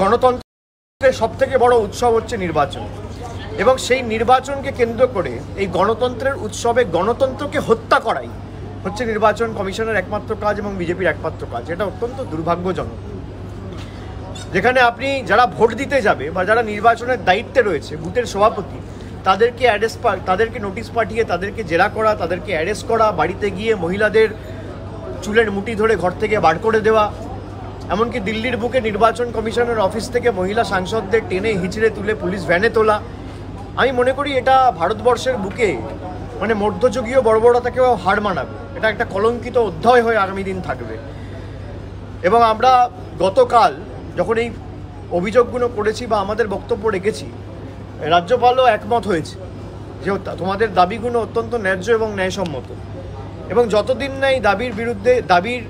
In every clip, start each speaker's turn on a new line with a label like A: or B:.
A: গণতন্ত্রের সবথেকে বড় উৎসব হচ্ছে নির্বাচন এবং সেই নির্বাচনকে কেন্দ্র করে এই গণতন্ত্রের উৎসবে গণতন্ত্রকে হত্যা করাই হচ্ছে নির্বাচন কমিশনের একমাত্র কাজ এবং বিজেপির একমাত্র কাজ এটা অত্যন্ত দুর্ভাগ্যজনক যেখানে আপনি যারা ভোট দিতে যাবে বা যারা নির্বাচনের দায়িত্বে রয়েছে বুথের সভাপতি তাদেরকে অ্যারেস্ট তাদেরকে নোটিশ পাঠিয়ে তাদেরকে জেরা করা তাদেরকে অ্যারেস্ট করা বাড়িতে গিয়ে মহিলাদের চুলের মুটি ধরে ঘর থেকে বার করে দেওয়া এমনকি দিল্লির বুকে নির্বাচন কমিশনের অফিস থেকে মহিলা সাংসদদের টেনে হিচড়ে তুলে পুলিশ ভ্যানে তোলা আমি মনে করি এটা ভারতবর্ষের বুকে মানে মধ্যযুগীয় বর্বরতাকেও হার মানাবে এটা একটা কলঙ্কিত অধ্যায় হয়ে আগামী দিন থাকবে এবং আমরা গতকাল যখন এই অভিযোগগুলো করেছি বা আমাদের বক্তব্য রেখেছি রাজ্যপালও একমত হয়েছে যে তোমাদের দাবিগুলো অত্যন্ত ন্যায্য এবং ন্যায়সম্মত এবং যতদিন না এই দাবির বিরুদ্ধে দাবির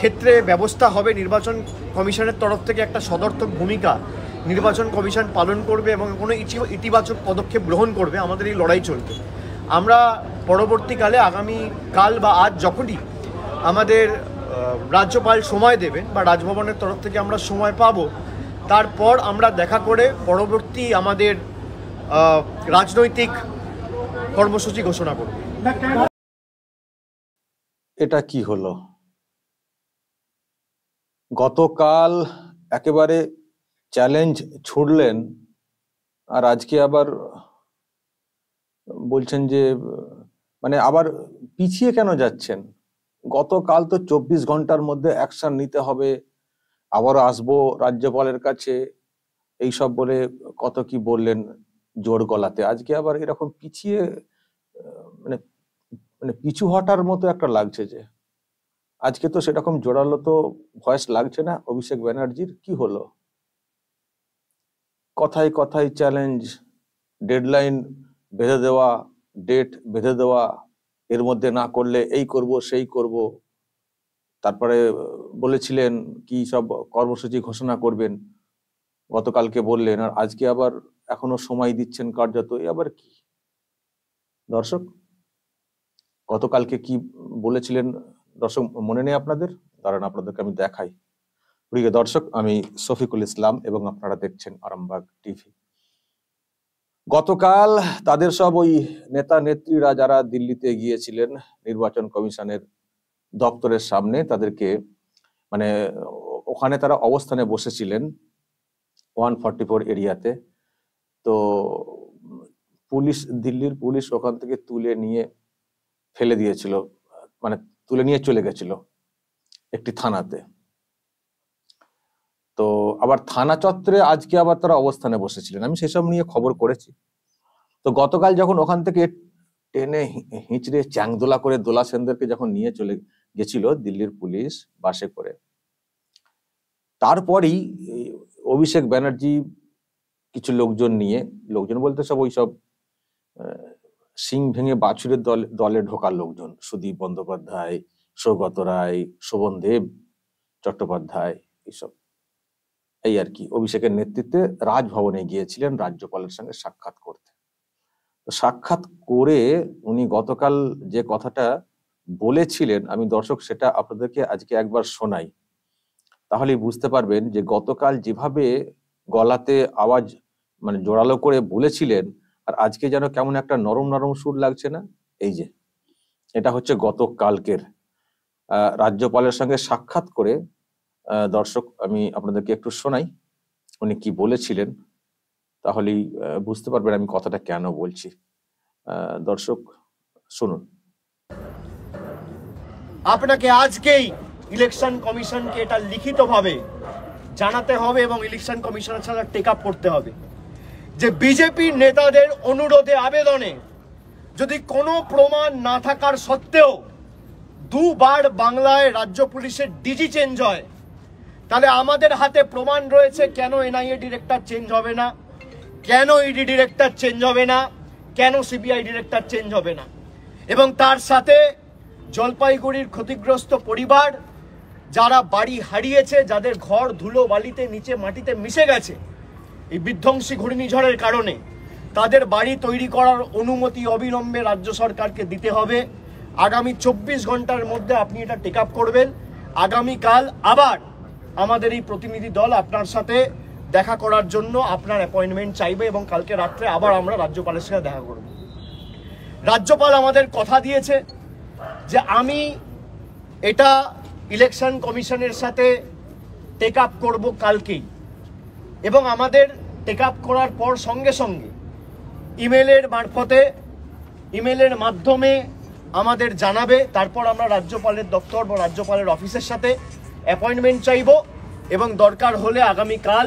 A: ক্ষেত্রে ব্যবস্থা হবে নির্বাচন কমিশনের তরফ থেকে একটা সদর্থক ভূমিকা নির্বাচন কমিশন পালন করবে এবং কোনো ইতিবাচক পদক্ষেপ গ্রহণ করবে আমাদের এই লড়াই চলবে আমরা পরবর্তীকালে আগামী কাল বা আজ যখনই আমাদের রাজ্যপাল সময় দেবেন বা রাজভবনের তরফ থেকে আমরা সময় পাব তারপর আমরা দেখা করে পরবর্তী আমাদের রাজনৈতিক কর্মসূচি ঘোষণা করব
B: এটা কি হলো গতকাল একেবারে চ্যালেঞ্জ ছুড়লেন আর আজকে আবার বলছেন যে মানে আবার পিছিয়ে কেন যাচ্ছেন গতকাল তো চব্বিশ ঘন্টার মধ্যে অ্যাকশন নিতে হবে আবার আসব রাজ্যপালের কাছে এইসব বলে কত কি বললেন জোর গলাতে আজকে আবার এরকম পিছিয়ে মানে মানে পিছু হটার মতো একটা লাগছে যে আজকে তো সেরকম জোরালো তো ভয়েস লাগছে না অভিষেক ব্যানার্জির কি হলো কথায় কথায় চ্যালেঞ্জ ডেডলাইন বেঁধে দেওয়া ডেট বেঁধে দেওয়া এর মধ্যে না করলে এই করব সেই করব তারপরে বলেছিলেন কি সব কর্মসূচি ঘোষণা করবেন গতকালকে বললেন আর আজকে আবার এখনো সময় দিচ্ছেন কার্যত এ আবার কি দর্শক গতকালকে কি বলেছিলেন দর্শক মনে নেই আপনাদের কারণ আপনাদেরকে আমি দেখাই প্রিয় দর্শক আমি শফিকুল ইসলাম এবং আপনারা দেখছেন আরামবাগ টিভি গতকাল তাদের সব ওই নেতা নেত্রীরা যারা দিল্লিতে গিয়েছিলেন নির্বাচন কমিশনের দপ্তরের সামনে তাদেরকে মানে ওখানে তারা অবস্থানে বসেছিলেন ওয়ান ফর্টি ফোর এরিয়াতে তো পুলিশ দিল্লির পুলিশ ওখান থেকে তুলে নিয়ে ফেলে দিয়েছিল মানে তুলে নিয়ে চলে গেছিল একটি থানাতে তো আবার থানা চত্বরে আজকে আবার তারা অবস্থানে বসেছিলেন আমি সেসব নিয়ে খবর করেছি তো গতকাল যখন ওখান থেকে টেনে হিঁচড়ে চ্যাংদোলা করে দোলা সেনদেরকে যখন নিয়ে চলে গেছিল দিল্লির পুলিশ বাসে করে তারপরই অভিষেক ব্যানার্জি কিছু লোকজন নিয়ে লোকজন বলতে সব ওই সব সিং ভেঙে বাছুরের দলে দলে ঢোকার লোকজন সুদীপ বন্দ্যোপাধ্যায় সৌগত রায় শোভন দেব চট্টোপাধ্যায় এইসব এই আর কি অভিষেকের নেতৃত্বে রাজভবনে গিয়েছিলেন রাজ্যপালের সঙ্গে সাক্ষাৎ করতে সাক্ষাৎ করে উনি গতকাল যে কথাটা বলেছিলেন আমি দর্শক সেটা আপনাদেরকে আজকে একবার শোনাই তাহলেই বুঝতে পারবেন যে গতকাল যেভাবে গলাতে আওয়াজ মানে জোরালো করে বলেছিলেন আর আজকে যেন কেমন একটা নরম নরম সুর লাগছে না এই যে এটা হচ্ছে গতকালকের রাজ্যপালের সঙ্গে সাক্ষাৎ করে দর্শক আমি আপনাদেরকে একটু শোনাই উনি কি বলেছিলেন তাহলেই বুঝতে পারবেন আমি কথাটা কেন বলছি দর্শক শুনুন
A: আপনাকে আজকেই ইলেকশন কমিশনকে এটা লিখিতভাবে জানাতে হবে এবং ইলেকশন কমিশনের ছাড়া টেক আপ করতে হবে যে বিজেপির নেতাদের অনুরোধে আবেদনে যদি কোনো প্রমাণ না থাকার সত্ত্বেও দুবার বাংলায় রাজ্য পুলিশের ডিজি চেঞ্জ হয় তাহলে আমাদের হাতে প্রমাণ রয়েছে কেন এনআইএ ডিরেক্টর চেঞ্জ হবে না কেন ইডি ডিরেক্টর চেঞ্জ হবে না কেন সিবিআই ডিরেক্টর চেঞ্জ হবে না এবং তার সাথে জলপাইগুড়ির ক্ষতিগ্রস্ত পরিবার যারা বাড়ি হারিয়েছে যাদের ঘর ধুলো বালিতে নিচে মাটিতে মিশে গেছে এই বিধ্বংসী ঘূর্ণিঝড়ের কারণে তাদের বাড়ি তৈরি করার অনুমতি অবিলম্বে রাজ্য সরকারকে দিতে হবে আগামী চব্বিশ ঘন্টার মধ্যে আপনি এটা টেক আপ করবেন আগামীকাল আবার আমাদের এই প্রতিনিধি দল আপনার সাথে দেখা করার জন্য আপনার অ্যাপয়েন্টমেন্ট চাইবে এবং কালকে রাত্রে আবার আমরা রাজ্যপালের সাথে দেখা করব রাজ্যপাল আমাদের কথা দিয়েছে যে আমি এটা ইলেকশন কমিশনের সাথে টেক আপ করবো কালকেই এবং আমাদের টেক আপ করার পর সঙ্গে সঙ্গে ইমেলের মারফতে ইমেলের মাধ্যমে আমাদের জানাবে তারপর আমরা রাজ্যপালের দপ্তর বা রাজ্যপালের অফিসের সাথে অ্যাপয়েন্টমেন্ট চাইব এবং দরকার হলে আগামীকাল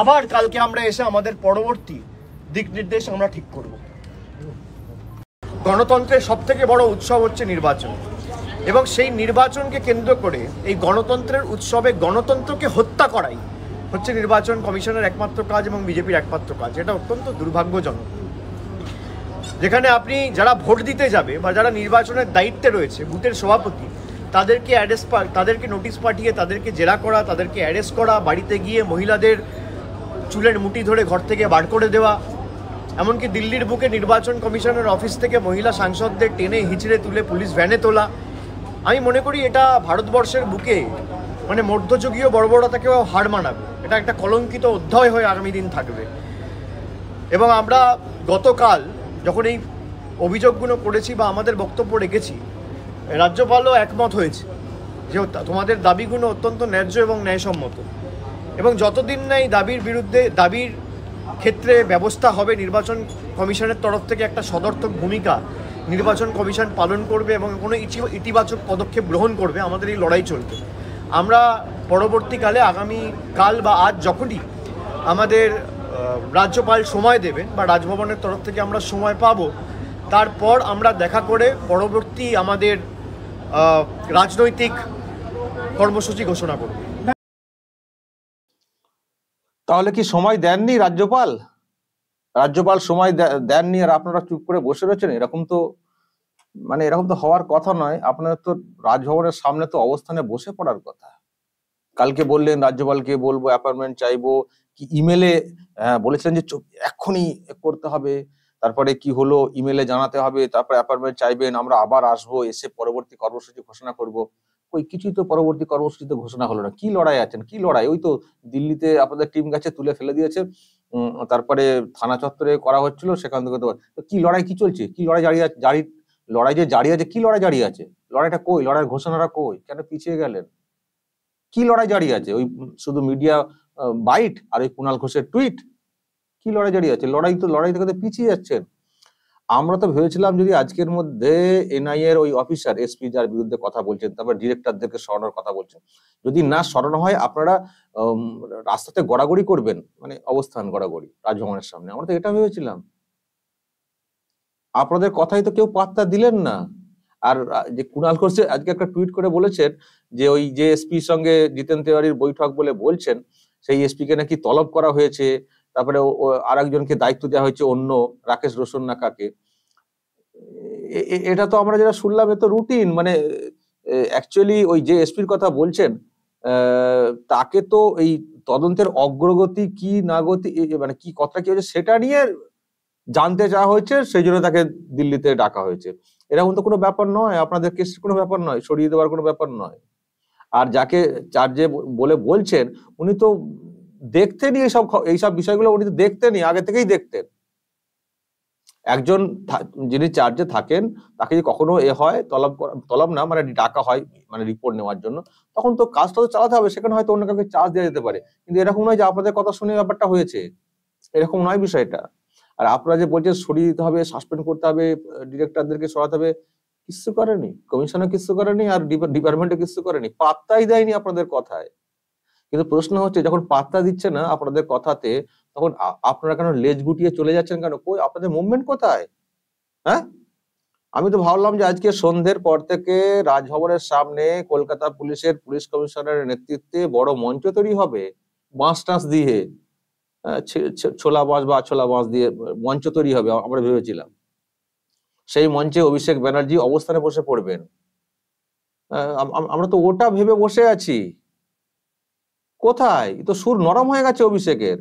A: আবার কালকে আমরা এসে আমাদের পরবর্তী দিক নির্দেশ আমরা ঠিক করব গণতন্ত্রের সবথেকে বড় উৎসব হচ্ছে নির্বাচন এবং সেই নির্বাচনকে কেন্দ্র করে এই গণতন্ত্রের উৎসবে গণতন্ত্রকে হত্যা করাই হচ্ছে নির্বাচন কমিশনের একমাত্র কাজ এবং বিজেপির একমাত্র কাজ এটা অত্যন্ত দুর্ভাগ্যজনক যেখানে আপনি যারা ভোট দিতে যাবে বা যারা নির্বাচনের দায়িত্বে রয়েছে বুথের সভাপতি তাদেরকে অ্যারেস্ট তাদেরকে নোটিশ পাঠিয়ে তাদেরকে জেরা করা তাদেরকে অ্যারেস্ট করা বাড়িতে গিয়ে মহিলাদের চুলের মুটি ধরে ঘর থেকে বার করে দেওয়া এমনকি দিল্লির বুকে নির্বাচন কমিশনের অফিস থেকে মহিলা সাংসদদের টেনে হিচড়ে তুলে পুলিশ ভ্যানে তোলা আমি মনে করি এটা ভারতবর্ষের বুকে মানে মধ্যযুগীয় বর্বরতাকেও হার মানাবে এটা একটা কলঙ্কিত অধ্যায় হয়ে আগামী দিন থাকবে এবং আমরা গতকাল যখন এই অভিযোগগুলো করেছি বা আমাদের বক্তব্য রেখেছি রাজ্যপালও একমত হয়েছে যে তোমাদের দাবিগুলো অত্যন্ত ন্যায্য এবং ন্যায়সম্মত এবং যতদিন না এই দাবির বিরুদ্ধে দাবির ক্ষেত্রে ব্যবস্থা হবে নির্বাচন কমিশনের তরফ থেকে একটা সদর্থক ভূমিকা নির্বাচন কমিশন পালন করবে এবং কোনো ইতিবাচক পদক্ষেপ গ্রহণ করবে আমাদের এই লড়াই চলবে আমরা পরবর্তীকালে আগামী কাল বা আজ যখনই আমাদের রাজ্যপাল সময় দেবেন বা রাজভবনের তরফ থেকে আমরা সময় পাব তারপর আমরা দেখা করে পরবর্তী আমাদের
B: রাজনৈতিক কর্মসূচি ঘোষণা করব তাহলে কি সময় দেননি রাজ্যপাল রাজ্যপাল সময় দেননি আর আপনারা চুপ করে বসে রয়েছেন এরকম তো মানে এরকম তো হওয়ার কথা নয় আপনার তো রাজভবনের সামনে তো অবস্থানে বসে পড়ার কথা কালকে বললেন রাজ্যপালকে বলবো অ্যাপয়েন্টমেন্ট চাইবো কি ইমেলে হ্যাঁ, বলেছিলেন যে এখনই করতে হবে তারপরে কি হলো ইমেলে জানাতে হবে তারপরে অ্যাপয়েন্টমেন্ট চাইবেন আমরা আবার আসবো এসে পরবর্তী কর্মসূচি ঘোষণা করব ওই কিছুই তো পরবর্তী কর্মসূচিতে ঘোষণা হলো না কি লড়াই আছেন কি লড়াই ওই তো দিল্লিতে আপনাদের টিম গাছে তুলে ফেলে দিয়েছে তারপরে থানা চত্বরে করা হচ্ছিল সেখান থেকে তো কি লড়াই কি চলছে কি লড়াই জারি জারি লড়াই যে জারি আছে কি লড়াই জারি আছে লড়াইটা কই লড়াইয়ের ঘোষণাটা কই কেন পিছিয়ে গেলেন কি লড়াই জারি আছে ওই শুধু মিডিয়া বাইট আর ওই কুণাল ঘোষের টুইট কি লড়াই জারি আছে লড়াই তো লড়াই থেকে পিছিয়ে যাচ্ছেন আমরা তো ভেবেছিলাম যদি আজকের মধ্যে এনআইএ এর ওই অফিসার এসপি যার বিরুদ্ধে কথা বলছেন তারপর ডিরেক্টরদেরকে সরানোর কথা বলছেন যদি না সরানো হয় আপনারা রাস্তাতে গড়াগড়ি করবেন মানে অবস্থান গড়াগড়ি রাজভবনের সামনে আমরা তো এটা ভেবেছিলাম আপনাদের কথাই তো কেউ পাত্তা দিলেন না আর যে কুণাল করছে আজকে একটা টুইট করে বলেছেন যে ওই যে এসপির সঙ্গে জিতেন তেওয়ারির বৈঠক বলে বলছেন সেই এসপি কে নাকি তলব করা হয়েছে তারপরে আর একজনকে দায়িত্ব দেওয়া হয়েছে অন্য রাকেশ রোশন না কাকে এটা তো আমরা যেটা শুনলাম এ তো রুটিন মানে অ্যাকচুয়ালি ওই যে এসপির কথা বলছেন তাকে তো এই তদন্তের অগ্রগতি কি না গতি মানে কি কথা কি হয়েছে সেটা নিয়ে জানতে চাওয়া হয়েছে সেই জন্য তাকে দিল্লিতে ডাকা হয়েছে এরকম তো কোনো ব্যাপার নয় আপনাদের কেসের কোনো ব্যাপার নয় সরিয়ে দেওয়ার কোনো ব্যাপার নয় আর যাকে চার্জে বলে বলছেন উনি তো দেখতেনই এইসব এইসব বিষয়গুলো উনি তো দেখতেনই আগে থেকেই দেখতেন একজন যিনি চার্জে থাকেন তাকে যদি কখনো এ হয় তলব তলব না মানে ডাকা হয় মানে রিপোর্ট নেওয়ার জন্য তখন তো কাজটা তো চালাতে হবে সেখানে হয়তো অন্য কাউকে চার্জ দেওয়া যেতে পারে কিন্তু এরকম নয় যে আপনাদের কথা শুনে ব্যাপারটা হয়েছে এরকম নয় বিষয়টা আর আপনারা যে বলছেন সরিয়ে দিতে হবে সাসপেন্ড করতে হবে ডিরেক্টরদেরকে সরাতে হবে কিছু করেনি কমিশনে কিছু করেনি আর ডিপার্টমেন্টে কিছু করেনি পাত্তাই দেয়নি আপনাদের কথায় কিন্তু প্রশ্ন হচ্ছে যখন পাত্তা দিচ্ছে না আপনাদের কথাতে তখন আপনারা কেন লেজ গুটিয়ে চলে যাচ্ছেন কেন কই আপনাদের মুভমেন্ট কোথায় হ্যাঁ আমি তো ভাবলাম যে আজকে সন্ধ্যের পর থেকে রাজভবনের সামনে কলকাতা পুলিশের পুলিশ কমিশনারের নেতৃত্বে বড় মঞ্চ তৈরি হবে মাস টাস দিয়ে ছোলা বাঁশ বা ছোলা বাঁশ দিয়ে মঞ্চ তৈরি হবে আমরা ভেবেছিলাম সেই মঞ্চে অভিষেক ব্যানার্জি অবস্থানে বসে পড়বেন আমরা তো ওটা ভেবে বসে আছি কোথায় তো সুর নরম হয়ে গেছে অভিষেকের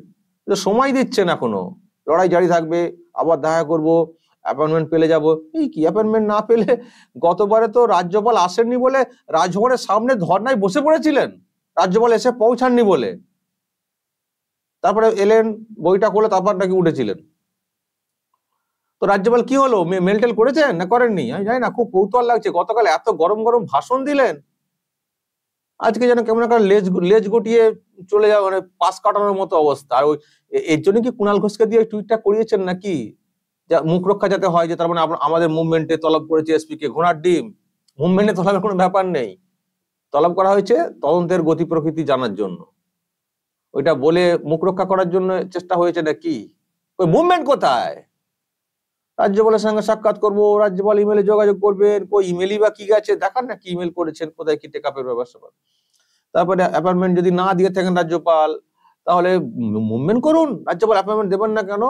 B: তো সময় দিচ্ছেন এখনো লড়াই জারি থাকবে আবার দেখা করব অ্যাপয়েন্টমেন্ট পেলে যাব এই কি অ্যাপয়েন্টমেন্ট না পেলে গতবারে তো রাজ্যপাল আসেননি বলে রাজভবনের সামনে ধর্নায় বসে পড়েছিলেন রাজ্যপাল এসে পৌঁছাননি বলে তারপরে এলেন বইটা করলে তারপর নাকি উঠেছিলেন তো রাজ্যপাল কি হলো মেলটেল করেছেন না করেননি আমি জানি না খুব কৌতূহল লাগছে গতকাল এত গরম গরম ভাষণ দিলেন আজকে যেন কেমন একটা লেজ লেজ গটিয়ে চলে যাওয়া মানে পাস কাটানোর মতো অবস্থা আর ওই এর জন্য কি কুণাল ঘোষকে দিয়ে টুইটটা করিয়েছেন নাকি যা মুখ রক্ষা যাতে হয় যে তার মানে আমাদের মুভমেন্টে তলব করেছে এসপি কে ঘোড়ার ডিম মুভমেন্টে তলবের কোনো ব্যাপার নেই তলব করা হয়েছে তদন্তের গতি প্রকৃতি জানার জন্য ওইটা বলে মুখ রক্ষা করার জন্য চেষ্টা হয়েছে না কি ওই মুভমেন্ট কোথায় রাজ্যপালের সঙ্গে সাক্ষাৎ করবো রাজ্যপাল ইমেলে যোগাযোগ করবেন কই ইমেলই বা কি গেছে দেখান না কি ইমেল করেছেন কোথায় কি টেকআপের ব্যবস্থা পাবেন তারপরে অ্যাপয়েন্টমেন্ট যদি না দিয়ে থাকেন রাজ্যপাল তাহলে মুভমেন্ট করুন রাজ্যপাল অ্যাপয়েন্টমেন্ট দেবেন না কেন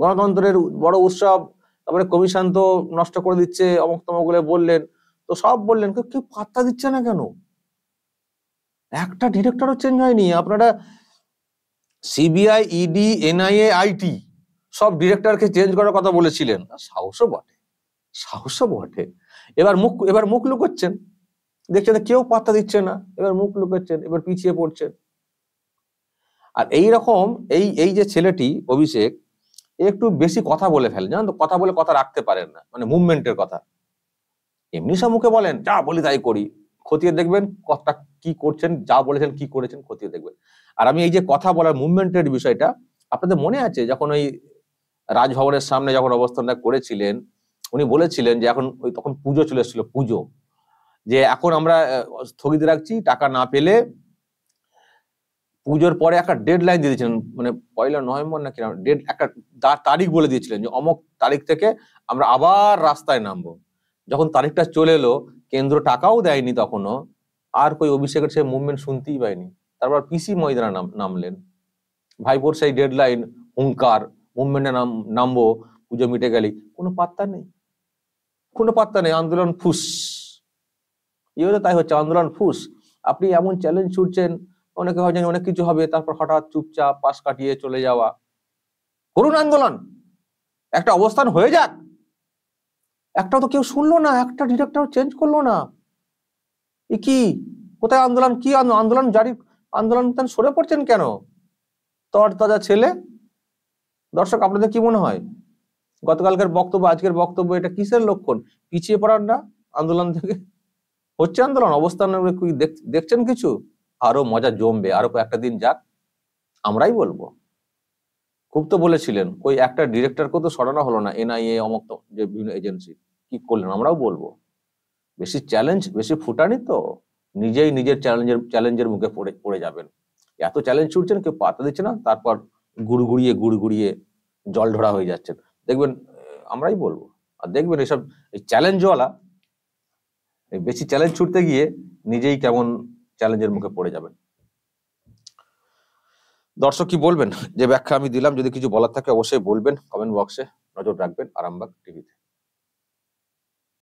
B: গণতন্ত্রের বড় উৎসব তারপরে কমিশন তো নষ্ট করে দিচ্ছে অমুক তমক বললেন তো সব বললেন কেউ পাত্তা দিচ্ছে না কেন একটা ডিরেক্টরও চেঞ্জ হয়নি আপনারা সিবিআই ইডি এনআইএ আইটি সব ডিরেক্টরকে চেঞ্জ করার কথা বলেছিলেন সাহসও বটে সাহসও বটে এবার মুখ এবার মুখ লুকোচ্ছেন দেখছেন কেউ পাত্তা দিচ্ছে না এবার মুখ লুকোচ্ছেন এবার পিছিয়ে পড়ছেন আর এই রকম এই এই যে ছেলেটি অভিষেক একটু বেশি কথা বলে ফেলে জানেন তো কথা বলে কথা রাখতে পারেন না মানে মুভমেন্টের কথা এমনি সব মুখে বলেন যা বলি তাই করি খতিয়ে দেখবেন কতটা কি করছেন যা বলেছেন কি করেছেন খতিয়ে দেখবেন আর আমি এই যে কথা বলার মুভমেন্টের বিষয়টা আপনাদের মনে আছে যখন ওই রাজভবনের সামনে যখন অবস্থানটা করেছিলেন উনি বলেছিলেন যে এখন ওই তখন পুজো চলে এসেছিল পুজো যে এখন আমরা স্থগিত রাখছি টাকা না পেলে পুজোর পরে একটা ডেড লাইন দিয়ে দিয়েছিলেন মানে পয়লা নভেম্বর না নাকি ডেড একটা তারিখ বলে দিয়েছিলেন যে অমক তারিখ থেকে আমরা আবার রাস্তায় নামবো যখন তারিখটা চলে এলো কেন্দ্র টাকাও দেয়নি তখনও আর কই অভিষেকের সে মুভমেন্ট শুনতেই পায়নি তারপর পিসি ময়দানা নাম নামলেন ভাইপোর সেই ডেডলাইন হুঙ্কার মুভমেন্টে নাম নামবো পুজো মিটে গেলি কোনো পাত্তা নেই কোনো পাত্তা নেই আন্দোলন ফুস এবারে তাই হচ্ছে আন্দোলন ফুস আপনি এমন চ্যালেঞ্জ ছুটছেন অনেকে হয় জানি অনেক কিছু হবে তারপর হঠাৎ চুপচাপ পাশ কাটিয়ে চলে যাওয়া করুন আন্দোলন একটা অবস্থান হয়ে যাক একটা তো কেউ শুনলো না একটা ডিরেক্টর চেঞ্জ করলো না এ কি কোথায় আন্দোলন কি আন্দোলন জারি আন্দোলন সরে পড়ছেন কেন তর তাজা ছেলে দর্শক আপনাদের কি মনে হয় গতকালকার বক্তব্য আজকের বক্তব্য এটা কিসের লক্ষণ পিছিয়ে পড়ার না আন্দোলন থেকে হচ্ছে আন্দোলন অবস্থান দেখছেন কিছু আরো মজা জমবে আরো একটা দিন যাক আমরাই বলবো খুব তো বলেছিলেন ওই একটা ডিরেক্টরকেও তো সরানো হলো না এনআইএ অমক যে বিভিন্ন এজেন্সি কি করলেন আমরাও বলবো বেশি চ্যালেঞ্জ বেশি ফুটানি তো নিজেই নিজের চ্যালেঞ্জের চ্যালেঞ্জের মুখে পড়ে পড়ে যাবেন এত চ্যালেঞ্জ ছুটছেন কেউ পাতা দিচ্ছে না তারপর গুড় গুড়িয়ে গুড় গুড়িয়ে জল ঢোড়া হয়ে যাচ্ছেন দেখবেন আমরাই বলবো আর দেখবেন এসব এই চ্যালেঞ্জওয়ালা এই বেশি চ্যালেঞ্জ ছুটতে গিয়ে নিজেই কেমন চ্যালেঞ্জের মুখে পড়ে যাবেন দর্শক কি বলবেন যে ব্যাখ্যা আমি দিলাম যদি কিছু বলার থাকে অবশ্যই বলবেন কমেন্ট বক্সে নজর রাখবেন আরামবাগ টিভিতে